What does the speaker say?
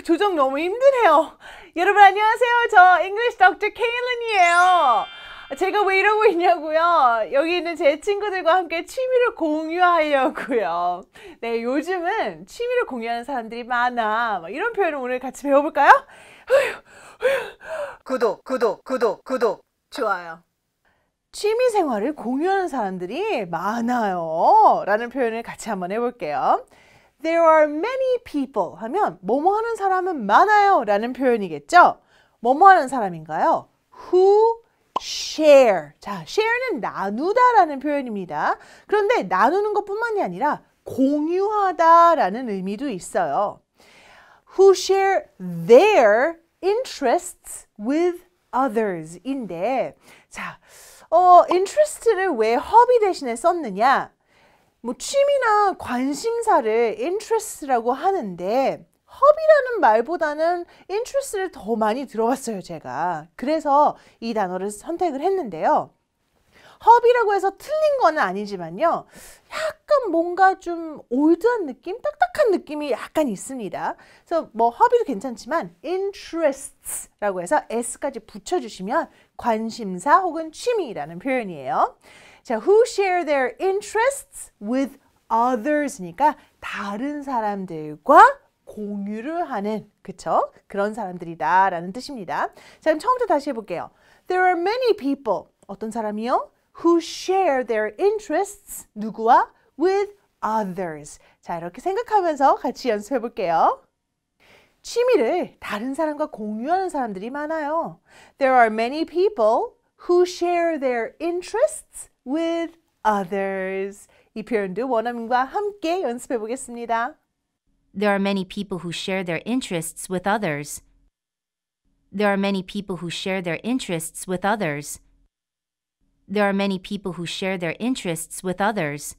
그 조정 너무 힘드네요. 여러분 안녕하세요. 저 English Dr. 케일런이에요. 제가 왜 이러고 있냐고요? 여기 있는 제 친구들과 함께 취미를 공유하려고요. 네, 요즘은 취미를 공유하는 사람들이 많아. 이런 표현을 오늘 같이 배워볼까요? 구독, 구독, 구독, 구독. 좋아요. 취미 생활을 공유하는 사람들이 많아요. 라는 표현을 같이 한번 해볼게요. There are many people 하면 뭐뭐 하는 사람은 많아요 라는 표현이겠죠. 뭐뭐 하는 사람인가요? Who share. 자, share는 나누다라는 표현입니다. 그런데 나누는 것뿐만이 아니라 공유하다라는 의미도 있어요. Who share their interests with others인데 자, 어, interest를 왜 hobby 대신에 썼느냐? 뭐 취미나 관심사를 interest라고 하는데 hobby라는 말보다는 interest를 더 많이 들어봤어요 제가 그래서 이 단어를 선택을 했는데요 hobby라고 해서 틀린 건 아니지만요 약간 뭔가 좀 올드한 느낌? 딱딱한 느낌이 약간 있습니다 그래서 뭐 hobby도 괜찮지만 interests라고 해서 s까지 붙여주시면 관심사 혹은 취미라는 표현이에요 자, who share their interests with others니까 다른 사람들과 공유를 하는 그쵸? 그런 사람들이다 라는 뜻입니다. 자, 그럼 처음부터 다시 해볼게요. There are many people 어떤 사람이요? who share their interests 누구와? with others 자, 이렇게 생각하면서 같이 연습해 볼게요. 취미를 다른 사람과 공유하는 사람들이 많아요. There are many people who share their interests with others. 이 표현도 원어민과 함께 연습해 보겠습니다. There are many people who share their interests with others. There are many people who share their interests with others. There are many people who share their interests with others.